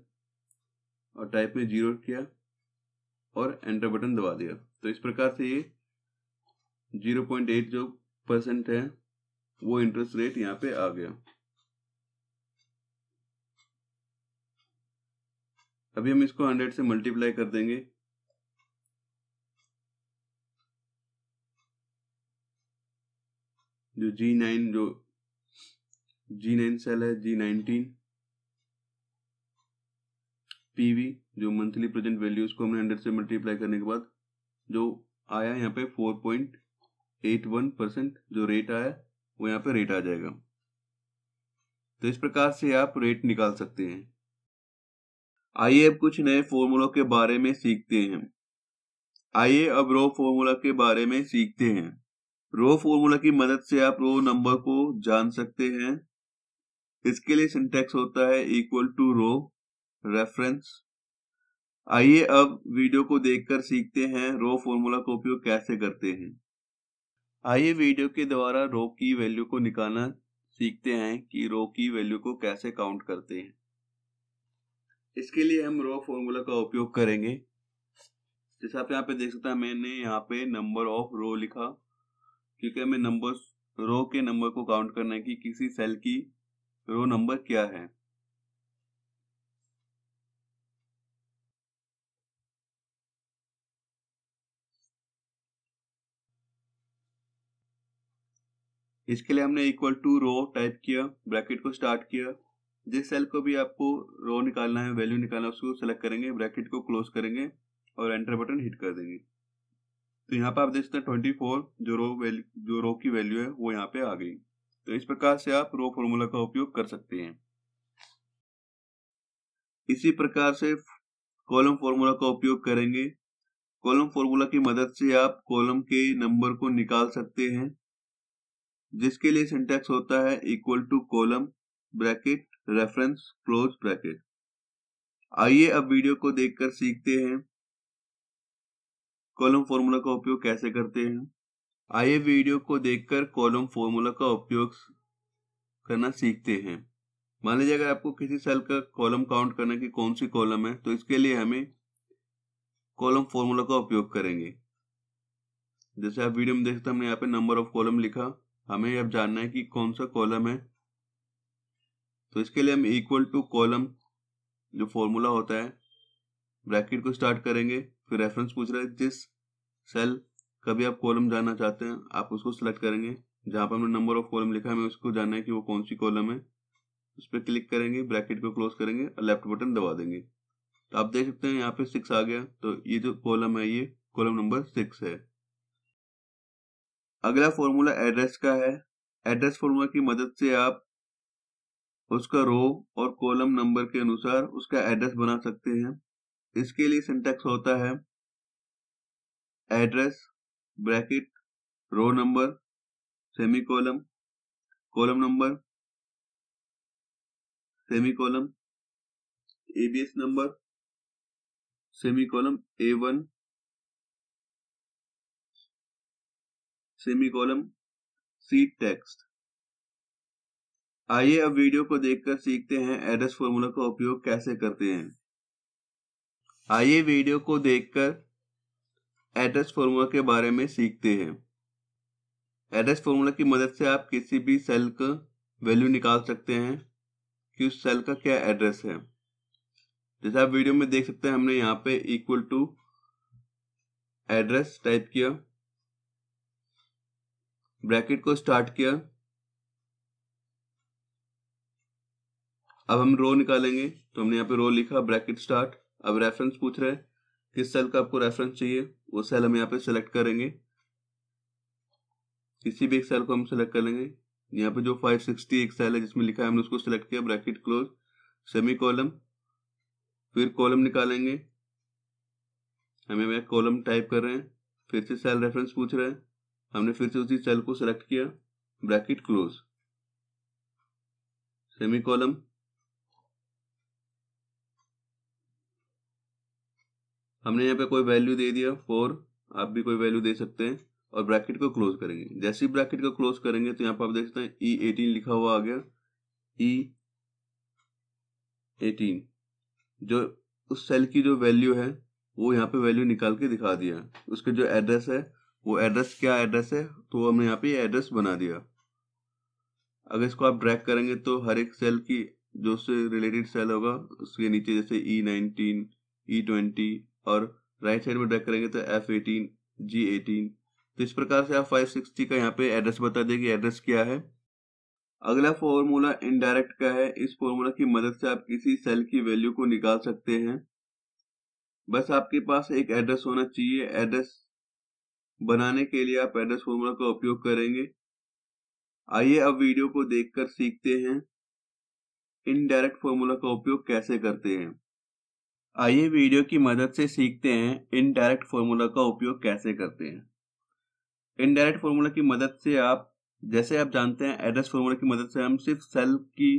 और टाइप में जीरो किया और एंटर बटन दबा दिया तो इस प्रकार से ये जीरो पॉइंट एट जो परसेंट है वो इंटरेस्ट रेट यहाँ पे आ गया अभी हम इसको हंड्रेड से मल्टीप्लाई कर देंगे जो जी नाइन जो जी नाइन सेल है जी नाइनटीन पीवी जो मंथली प्रेजेंट वैल्यू उसको हमने हंड्रेड से मल्टीप्लाई करने के बाद जो आया यहाँ पे four point eight one percent जो रेट आया वो यहाँ पे रेट आ जाएगा तो इस प्रकार से आप रेट निकाल सकते हैं आइए अब कुछ नए फॉर्मूलों के बारे में सीखते हैं आइए अब रो फॉर्मूला के बारे में सीखते हैं रो फॉर्मूला की मदद से आप रो नंबर को जान सकते हैं इसके लिए सिंटेक्स होता है इक्वल टू रो रेफरेंस आइए अब वीडियो को देखकर सीखते हैं रो फॉर्मूला का उपयोग कैसे करते हैं आइए वीडियो के द्वारा रो की वैल्यू को निकालना सीखते हैं कि रो की वैल्यू को कैसे काउंट करते हैं इसके लिए हम रो फॉर्मूला का उपयोग करेंगे जैसे आप यहाँ पे देख सकते हैं मैंने यहाँ पे नंबर ऑफ रो लिखा क्योंकि हमें नंबर रो के नंबर को काउंट करना है कि किसी सेल की रो नंबर क्या है इसके लिए हमने इक्वल टू रो टाइप किया ब्रैकेट को स्टार्ट किया जिस सेल को भी आपको रो निकालना है वैल्यू निकालना है उसको सेलेक्ट करेंगे ब्रैकेट को क्लोज करेंगे और एंटर बटन हिट कर देंगे तो यहाँ पर आप देख सकते हैं ट्वेंटी फोर जो रो वैल्यू जो रो की वैल्यू है वो यहाँ पे आ गई तो इस प्रकार से आप रो फॉर्मूला का उपयोग कर सकते हैं इसी प्रकार से कॉलम फॉर्मूला का उपयोग करेंगे कॉलम फॉर्मूला की मदद से आप कॉलम के नंबर को निकाल सकते हैं जिसके लिए सिंटेक्स होता है equal to column bracket reference close bracket आइए अब वीडियो को देखकर सीखते हैं कॉलम फॉर्मूला का उपयोग कैसे करते हैं आइए वीडियो को देखकर कॉलम फॉर्मूला का उपयोग करना सीखते हैं मान लीजिए अगर आपको किसी सेल का कॉलम काउंट करना की कौन सी कॉलम है तो इसके लिए हमें कॉलम फॉर्मूला का उपयोग करेंगे जैसे आप वीडियो में देखते हमने यहाँ पे नंबर ऑफ कॉलम लिखा हमें अब जानना है कि कौन सा कॉलम है तो इसके लिए हम इक्वल टू कॉलम जो फॉर्मूला होता है ब्रैकेट को स्टार्ट करेंगे फिर रेफरेंस पूछ रहा है जिस सेल का भी आप कॉलम जानना चाहते हैं आप उसको सिलेक्ट करेंगे जहां पर हमने नंबर ऑफ कॉलम लिखा है हमें उसको जानना है कि वो कौन सी कॉलम है उस पर क्लिक करेंगे ब्रैकेट को क्लोज करेंगे और लेफ्ट बटन दबा देंगे तो आप देख सकते हैं यहाँ पे सिक्स आ गया तो ये जो कॉलम है ये कॉलम नंबर सिक्स है अगला फॉर्मूला एड्रेस का है एड्रेस फॉर्मूला की मदद से आप उसका रो और कॉलम नंबर के अनुसार उसका एड्रेस बना सकते हैं इसके लिए सिंटेक्स होता है address bracket row number semi colon column number semi colon ABS number semi colon A one semicolon C text आइए अब वीडियो को देखकर सीखते हैं एड्रेस फॉर्मूला का उपयोग कैसे करते हैं आइए वीडियो को देखकर एड्रेस फॉर्मूला के बारे में सीखते हैं एड्रेस फॉर्मूला की मदद से आप किसी भी सेल का वैल्यू निकाल सकते हैं कि उस सेल का क्या एड्रेस है जैसे आप वीडियो में देख सकते हैं हमने यहाँ पे इक्वल टू एड्रेस टाइप किया ब्रैकेट को स्टार्ट किया अब हम रो निकालेंगे तो हमने यहाँ पे रो लिखा ब्रैकेट स्टार्ट अब रेफरेंस पूछ रहे हैं किस सेल का आपको रेफरेंस चाहिए वो सेल हम यहाँ पे सेलेक्ट करेंगे किसी भी एक सेल को हम सेलेक्ट कर लेंगे यहाँ पे जो 560 एक सेल है जिसमें लिखा है हमने उसको सेलेक्ट किया ब्रैकेट क्लोज सेमी कॉलम फिर कॉलम निकालेंगे हमें कॉलम टाइप कर रहे हैं फिर से सेल रेफरेंस पूछ रहे हैं हमने फिर से उसी सेल को सिलेक्ट किया ब्रैकेट क्लोज सेमी कॉलम हमने यहाँ पे कोई वैल्यू दे दिया फोर आप भी कोई वैल्यू दे सकते हैं और ब्रैकेट को क्लोज करेंगे जैसे ही ब्रैकेट को क्लोज करेंगे तो यहाँ पर आप देखते हैं ई e एटीन लिखा हुआ आ गया ई e एटीन जो उस सेल की जो वैल्यू है वो यहाँ पे वैल्यू निकाल के दिखा दिया उसके जो एड्रेस है वो एड्रेस क्या एड्रेस है तो हमने यहाँ पे एड्रेस बना दिया अगर इसको आप ड्रैग करेंगे तो हर एक सेल की जो से रिलेटेड सेल होगा उसके नीचे जैसे ई नाइनटीन ई ट्वेंटी और राइट साइड में ड्रैग करेंगे तो F18, G18 तो इस प्रकार से आप फाइव सिक्सटी का यहाँ पे एड्रेस बता दें कि एड्रेस क्या है अगला फॉर्मूला इनडायरेक्ट का है इस फॉर्मूला की मदद से आप किसी सेल की वैल्यू को निकाल सकते हैं बस आपके पास एक एड्रेस होना चाहिए एड्रेस बनाने के लिए आप एड्रेस फॉर्मूला का उपयोग करेंगे आइए अब वीडियो को देखकर सीखते हैं इनडायरेक्ट फॉर्मूला का उपयोग कैसे करते हैं आइए वीडियो की मदद से सीखते हैं इनडायरेक्ट फॉर्मूला का उपयोग कैसे करते हैं इनडायरेक्ट फॉर्मूला की मदद से आप जैसे आप जानते हैं एड्रेस फॉर्मूला की मदद से हम सिर्फ सेल की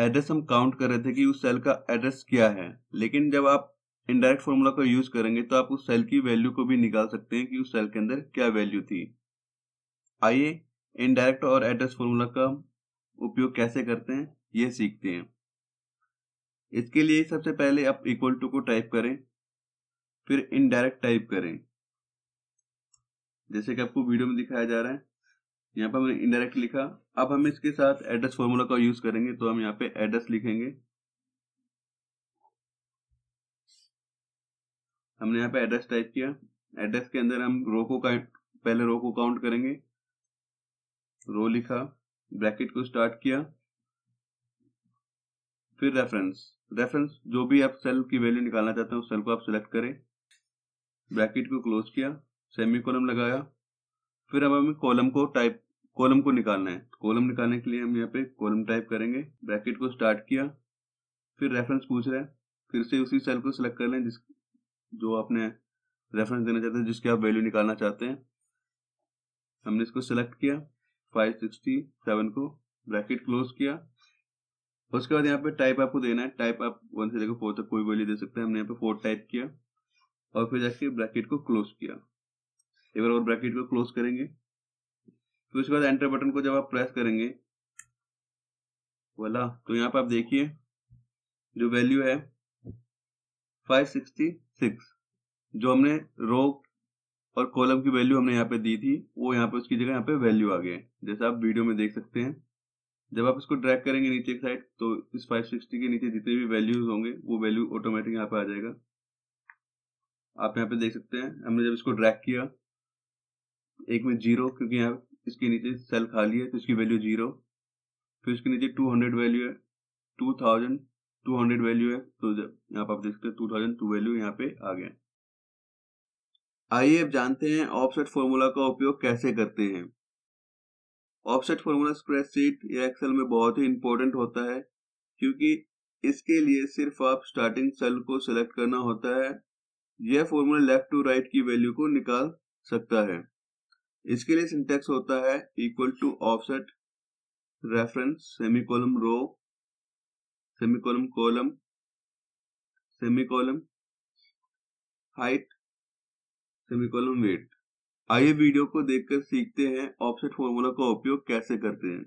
एड्रेस हम काउंट कर रहे थे कि उस सेल का एड्रेस क्या है लेकिन जब आप इनडायरेक्ट फॉर्मूला का यूज करेंगे तो आप उस सेल की वैल्यू को भी निकाल सकते हैं कि उस सेल के अंदर क्या वैल्यू थी आइए इनडायरेक्ट और एड्रेस फॉर्मूला का उपयोग कैसे करते हैं ये सीखते हैं इसके लिए सबसे पहले आप इक्वल टू को टाइप करें फिर इनडायरेक्ट टाइप करें जैसे कि आपको वीडियो में दिखाया जा रहा है यहाँ पर हमने इनडायरेक्ट लिखा अब हम इसके साथ एड्रेस फॉर्मूला का यूज करेंगे तो हम यहाँ पे एड्रेस लिखेंगे हमने यहाँ पे एड्रेस टाइप किया एड्रेस के अंदर हम रो को पहले रो को काउंट करेंगे रो लिखा ब्रैकेट को स्टार्ट किया फिर रेफरेंस रेफरेंस जो भी आप सेल की वैल्यू निकालना चाहते हैं उस सेल को आप सिलेक्ट करें ब्रैकेट को क्लोज किया सेमी कॉलम लगाया फिर अब हमें कॉलम को टाइप कॉलम को निकालना है कॉलम निकालने के लिए हम यहाँ पे कॉलम टाइप करेंगे ब्रैकेट को स्टार्ट किया फिर रेफरेंस पूछ रहे हैं फिर से उसी सेल को सिलेक्ट कर लें जिस जो आपने रेफरेंस देना चाहते हैं जिसकी आप वैल्यू निकालना चाहते हैं हमने इसको सेलेक्ट किया 567 को ब्रैकेट क्लोज किया उसके बाद यहाँ पे टाइप आपको देना है टाइप आप वन से देखो फोर तक कोई वैल्यू दे सकते हैं हमने यहाँ पे फोर टाइप किया और फिर जाके ब्रैकेट को क्लोज किया एक बार और ब्रैकेट को क्लोज करेंगे फिर उसके बाद एंटर बटन को जब आप प्रेस करेंगे वाला तो यहाँ पे आप देखिए जो वैल्यू है 566 जो हमने रो और कॉलम की वैल्यू हमने यहाँ पे दी थी वो यहाँ पे उसकी जगह यहाँ पे वैल्यू आ गए है जैसा आप वीडियो में देख सकते हैं जब आप इसको ड्रैग करेंगे नीचे एक साइड तो इस 560 के नीचे जितने भी वैल्यूज होंगे वो वैल्यू ऑटोमेटिक यहाँ पे आ जाएगा आप यहाँ पे देख सकते हैं हमने जब इसको ड्रैग किया एक में जीरो क्योंकि यहाँ इसके नीचे सेल खाली है तो इसकी वैल्यू जीरो फिर इसके नीचे टू वैल्यू है टू टू हंड्रेड वैल्यू है तो यहाँ आप देख सकते हैं टू थाउजेंड टू वैल्यू यहाँ पे आ गया आइए अब जानते हैं ऑफसेट फॉर्मूला का उपयोग कैसे करते हैं ऑफसेट फॉर्मूला स्प्रेडशीट या एक्सेल में बहुत ही इंपॉर्टेंट होता है क्योंकि इसके लिए सिर्फ आप स्टार्टिंग सेल को सिलेक्ट करना होता है यह फॉर्मूला लेफ्ट टू राइट की वैल्यू को निकाल सकता है इसके लिए सिंटेक्स होता है equal to offset reference semi colon row semi colon column semi colon height semi weight आइए वीडियो को देखकर सीखते हैं ऑफसेट फॉर्मूला का उपयोग कैसे करते हैं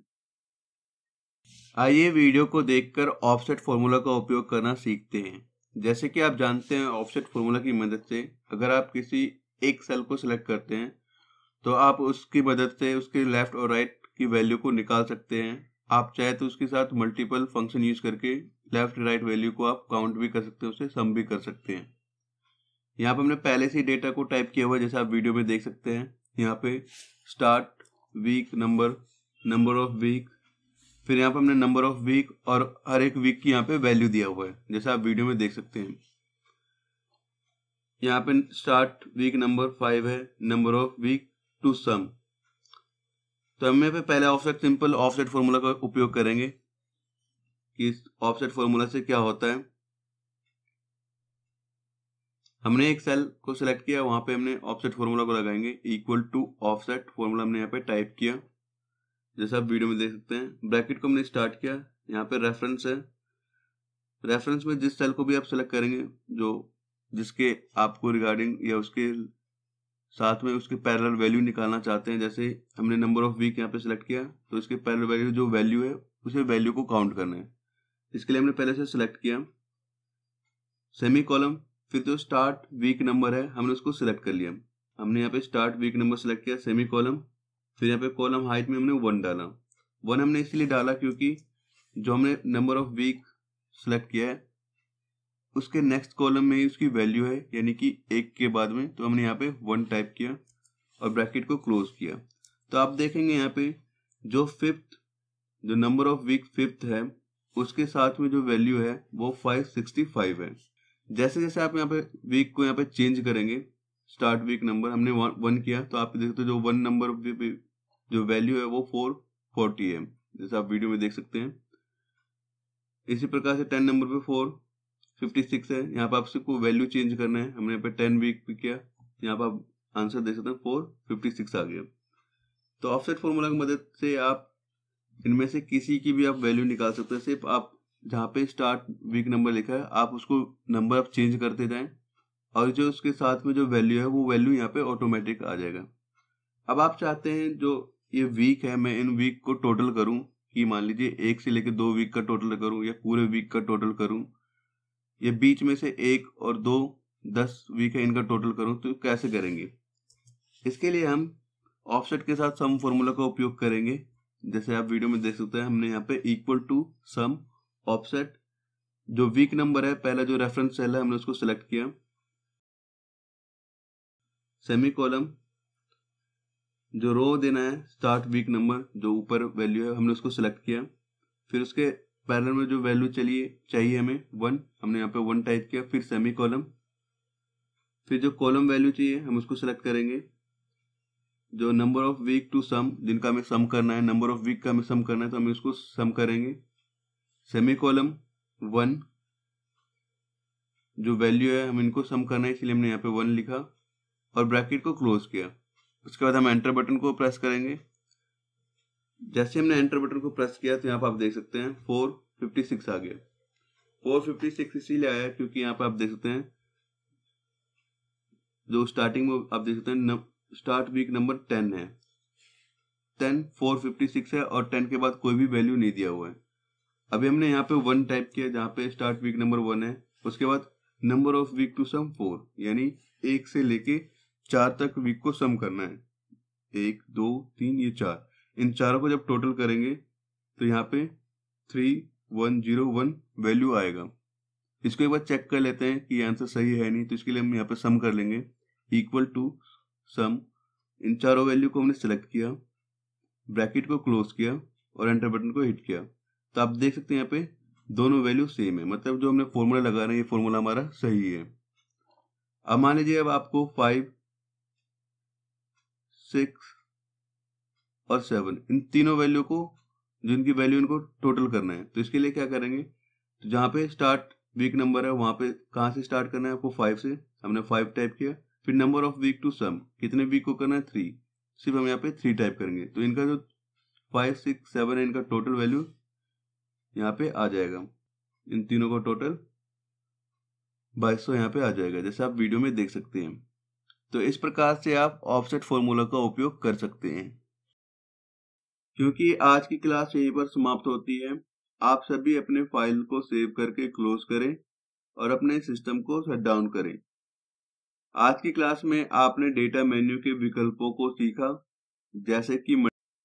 आइए वीडियो को देखकर ऑफसेट फॉर्मूला का उपयोग करना सीखते हैं जैसे कि आप जानते हैं ऑफसेट फॉर्मूला की मदद से अगर आप किसी एक सेल को सिलेक्ट करते हैं तो आप उसकी मदद से उसके लेफ्ट और राइट की वैल्यू को निकाल सकते हैं आप चाहे तो उसके साथ मल्टीपल फंक्शन यूज करके लेफ्ट राइट वैल्यू को आप काउंट भी कर सकते हैं उसे सम भी कर सकते हैं यहाँ पे हमने पहले से ही डेटा को टाइप किया हुआ है जैसे आप वीडियो में देख सकते हैं यहाँ पे start week number number of week फिर यहाँ पे हमने नंबर ऑफ वीक और हर एक वीक की यहाँ पे वैल्यू दिया हुआ है जैसे आप वीडियो में देख सकते हैं यहाँ पे स्टार्ट वीक नंबर फाइव है number of week to sum तो एम पे पहले ऑफसेट सिंपल ऑफसेट फॉर्मूला का उपयोग करेंगे कि इस ऑफसेट फॉर्मूला से क्या होता है हमने एक सेल को सिलेक्ट किया वहां पे हमने ऑफसेट फॉर्मूला को लगाएंगे इक्वल टू ऑफसेट फॉर्मूला हमने यहाँ पे टाइप किया जैसा आप वीडियो में देख सकते हैं ब्रैकेट को हमने स्टार्ट किया यहाँ पे रेफरेंस है रेफरेंस में जिस सेल को भी आप सेलेक्ट करेंगे जो जिसके आपको रिगार्डिंग या उसके साथ में उसके पैरेलल वैल्यू निकालना चाहते हैं जैसे हमने नंबर ऑफ वीक यहाँ पे सिलेक्ट किया तो इसके पैरेलल वैल्यू जो वैल्यू है उसे वैल्यू को काउंट करना है इसके लिए हमने पहले से सिलेक्ट किया सेमी कॉलम फिर जो स्टार्ट वीक नंबर है हमने उसको सिलेक्ट कर लिया हमने यहाँ पे स्टार्ट वीक नंबर सेलेक्ट किया सेमी कॉलम फिर यहाँ पे कॉलम हाइट में हमने वन डाला वन हमने इसलिए डाला क्योंकि जो हमने नंबर ऑफ वीक सिलेक्ट किया है उसके नेक्स्ट कॉलम में ही उसकी वैल्यू है यानी कि एक के बाद में तो हमने यहाँ पे वन टाइप किया और ब्रैकेट को क्लोज किया तो आप देखेंगे यहाँ पे जो फिफ्थ जो नंबर ऑफ वीक फिफ्थ है उसके साथ में जो वैल्यू है वो फाइव फाइव है जैसे जैसे आप यहाँ पे वीक को यहाँ पे चेंज करेंगे स्टार्ट वीक नंबर हमने वन किया तो आप देखते हो जो वन नंबर जो वैल्यू है वो फोर फोर्टी है जैसे आप वीडियो में देख सकते हैं इसी प्रकार से टेन नंबर पे फोर फिफ्टी सिक्स है यहाँ पर आप सबको वैल्यू चेंज करना है हमने यहाँ पे टेन वीक किया यहाँ पर आप आंसर देख सकते हैं फोर फिफ्टी सिक्स आ गया तो ऑफसेट फॉर्मूला की मदद से आप इनमें से किसी की भी आप वैल्यू निकाल सकते हैं सिर्फ आप जहाँ पे स्टार्ट वीक नंबर लिखा है आप उसको नंबर आप चेंज करते जाएं और जो उसके साथ में जो वैल्यू है वो वैल्यू यहाँ पे ऑटोमेटिक आ जाएगा अब आप चाहते हैं जो ये वीक है मैं इन वीक को टोटल करूँ कि मान लीजिए एक से लेकर दो वीक का टोटल करूँ या पूरे वीक का टोटल करूँ ये बीच में से एक और दो दस वी का इनका टोटल करूं तो कैसे करेंगे इसके लिए हम ऑफसेट के साथ सम फॉर्मूला का उपयोग करेंगे जैसे आप वीडियो में देख सकते हैं हमने यहाँ पे इक्वल टू सम ऑफसेट जो वीक नंबर है पहला जो रेफरेंस सेल है हमने उसको सिलेक्ट किया सेमी कॉलम जो रो देना है स्टार्ट वीक नंबर जो ऊपर वैल्यू है हमने उसको सिलेक्ट किया फिर उसके पैरल में जो वैल्यू चलिए चाहिए हमें वन हमने यहाँ पे वन टाइप किया फिर सेमी कॉलम फिर जो कॉलम वैल्यू चाहिए हम उसको सेलेक्ट करेंगे जो number of week to sum जिनका हमें सम करना है नंबर ऑफ वीक का हमें सम करना है तो हम इसको सम करेंगे सेमी कॉलम वन जो वैल्यू है हम इनको सम करना है इसलिए हमने यहाँ पे वन लिखा और ब्रैकेट को क्लोज किया उसके बाद हम एंटर बटन को प्रेस करेंगे जैसे हमने एंटर बटन को प्रेस किया तो यहाँ पर आप देख सकते हैं फोर फिफ्टी सिक्स आ गया फोर फिफ्टी सिक्स इसीलिए आया क्योंकि यहाँ पर आप देख सकते हैं जो स्टार्टिंग में आप देख सकते हैं न, स्टार्ट वीक नंबर टेन है टेन फोर फिफ्टी सिक्स है और टेन के बाद कोई भी वैल्यू नहीं दिया हुआ है अभी हमने यहाँ पे वन टाइप किया जहाँ पे स्टार्ट वीक नंबर वन है उसके बाद number of week to sum four यानी एक से लेके चार तक वीक को सम करना है एक दो तीन ये चार इन चारों को जब टोटल करेंगे तो यहाँ पे three one zero one value आएगा इसको एक बार चेक कर लेते हैं कि आंसर सही है नहीं तो इसके लिए हम यहाँ पे सम कर लेंगे इक्वल टू सम इन चारों वैल्यू को हमने सेलेक्ट किया ब्रैकेट को क्लोज किया और एंटर बटन को हिट किया तो आप देख सकते हैं यहाँ पे दोनों वैल्यू सेम है मतलब जो हमने फॉर्मूला लगा रहे हैं ये फॉर्मूला हमारा सही है अब मान लीजिए अब आपको फाइव सिक्स और सेवन इन तीनों वैल्यू को जिनकी वैल्यू इनको टोटल करना है तो इसके लिए क्या करेंगे तो जहाँ पे स्टार्ट वीक नंबर है वहाँ पे कहाँ से स्टार्ट करना है आपको फाइव से हमने फाइव टाइप किया फिर number of week to sum कितने वीक को करना है थ्री सिर्फ हम यहाँ पे थ्री टाइप करेंगे तो इनका जो फाइव सिक्स सेवन है इनका टोटल वैल्यू यहाँ पे आ जाएगा इन तीनों का टोटल बाईस सौ यहाँ पे आ जाएगा जैसे आप वीडियो में देख सकते हैं तो इस प्रकार से आप ऑफसेट फॉर्मूला का उपयोग कर सकते हैं क्योंकि आज की क्लास यहीं पर समाप्त होती है आप सभी अपने फाइल को सेव करके क्लोज करें और अपने सिस्टम को शट डाउन करें आज की क्लास में आपने डेटा मेन्यू के विकल्पों को सीखा जैसे कि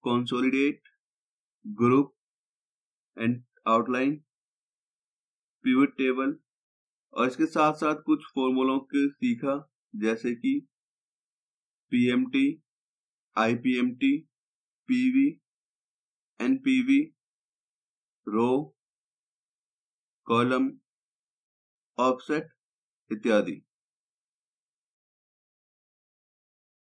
consolidate group and outline pivot table और इसके साथ साथ कुछ फॉर्मूलों के सीखा जैसे कि PMT IPMT PV N P V row column offset इत्यादि